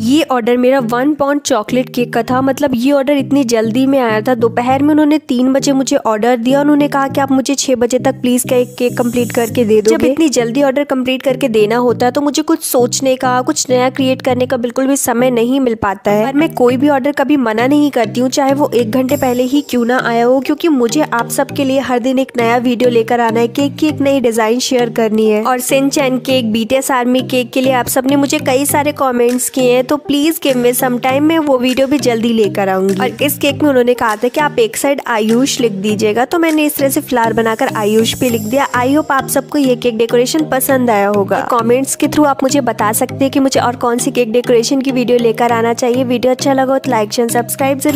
ये ऑर्डर मेरा one pound chocolate cake का था मतलब ये ऑर्डर इतनी जल्दी में आया था दोपहर में उन्होंने तीन बजे मुझे ऑर्डर दिया उन्होंने कहा कि आप मुझे छः बजे तक प्लीज़ केक केक कंप्लीट करके दे दो जब इतनी जल्दी ऑर्डर कंप्लीट करके देना होता है तो मुझे कुछ सोचने का कुछ नया क्रिएट करने का बिल्कुल भी समय नहीं मिल पाता है और मैं कोई भी ऑर्डर कभी मना नहीं करती हूँ चाहे वो एक घंटे पहले ही क्यों ना आया हो क्योंकि मुझे आप सबके लिए हर दिन एक नया वीडियो लेकर आना है केक की एक नई डिज़ाइन शेयर करनी है और सिंच केक बीटीएस आर्मी केक के लिए आप सबने मुझे कई सारे कॉमेंट्स किए हैं है तो please give me some time मैं वो वीडियो भी जल्दी लेकर आऊंगी और इस केक में उन्होंने कहा था कि आप एक साइड आयुष लिख दीजिएगा तो मैंने इस तरह से फ्लावर बनाकर आयुष भी लिख दिया आई होप आप सबको ये केक डेकोरेशन पसंद आया होगा कॉमेंट्स तो के थ्रू आप मुझे बता सकते हैं कि मुझे और कौन सी केक डेकोरेशन की वीडियो लेकर आना चाहिए वीडियो अच्छा लगा तो लाइक एंड सब्सक्राइब